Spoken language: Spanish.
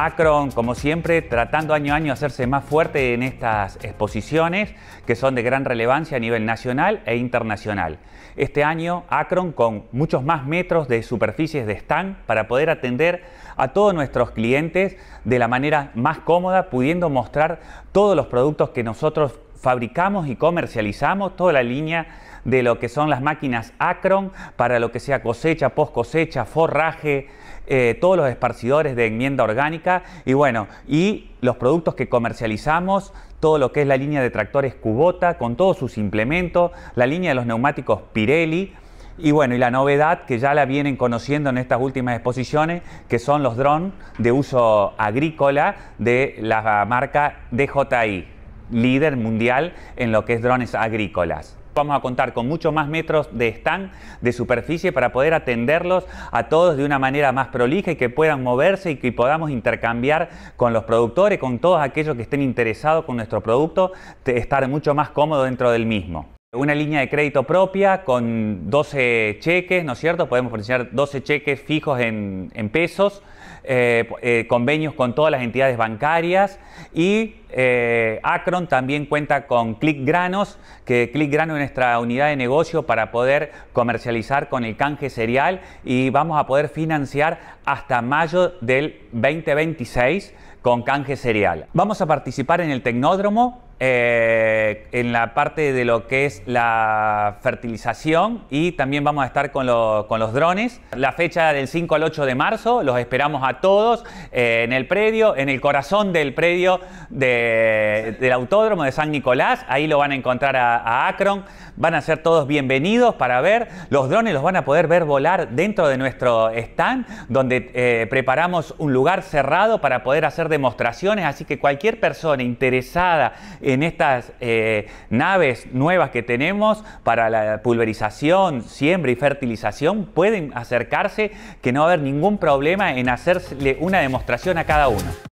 Acron, como siempre, tratando año a año hacerse más fuerte en estas exposiciones que son de gran relevancia a nivel nacional e internacional. Este año, Acron con muchos más metros de superficies de stand para poder atender a todos nuestros clientes de la manera más cómoda, pudiendo mostrar todos los productos que nosotros fabricamos y comercializamos toda la línea de lo que son las máquinas Acron para lo que sea cosecha, post cosecha, forraje, eh, todos los esparcidores de enmienda orgánica y bueno, y los productos que comercializamos, todo lo que es la línea de tractores Cubota con todos sus implementos, la línea de los neumáticos Pirelli. Y bueno, y la novedad que ya la vienen conociendo en estas últimas exposiciones, que son los drones de uso agrícola de la marca DJI líder mundial en lo que es drones agrícolas. Vamos a contar con muchos más metros de stand, de superficie, para poder atenderlos a todos de una manera más prolija y que puedan moverse y que podamos intercambiar con los productores, con todos aquellos que estén interesados con nuestro producto, estar mucho más cómodo dentro del mismo. Una línea de crédito propia con 12 cheques, ¿no es cierto? Podemos pronunciar 12 cheques fijos en, en pesos eh, eh, convenios con todas las entidades bancarias y eh, Acron también cuenta con Click Granos, que Click Granos es nuestra unidad de negocio para poder comercializar con el canje cereal y vamos a poder financiar hasta mayo del 2026 con canje cereal. Vamos a participar en el tecnódromo eh, en la parte de lo que es la fertilización y también vamos a estar con, los drones. La fecha del 5 al 8 de marzo, los esperamos a todos eh, en el predio, en el corazón del predio del autódromo de San Nicolás. Ahí lo van a encontrar a, Akron. Van a ser todos bienvenidos para ver. Los drones los van a poder ver volar dentro de nuestro stand, donde eh, preparamos un lugar cerrado para poder hacer demostraciones. Así que cualquier persona interesada, en estas eh, naves nuevas que tenemos para la pulverización, siembra y fertilización, pueden acercarse que no va a haber ningún problema en hacerle una demostración a cada uno.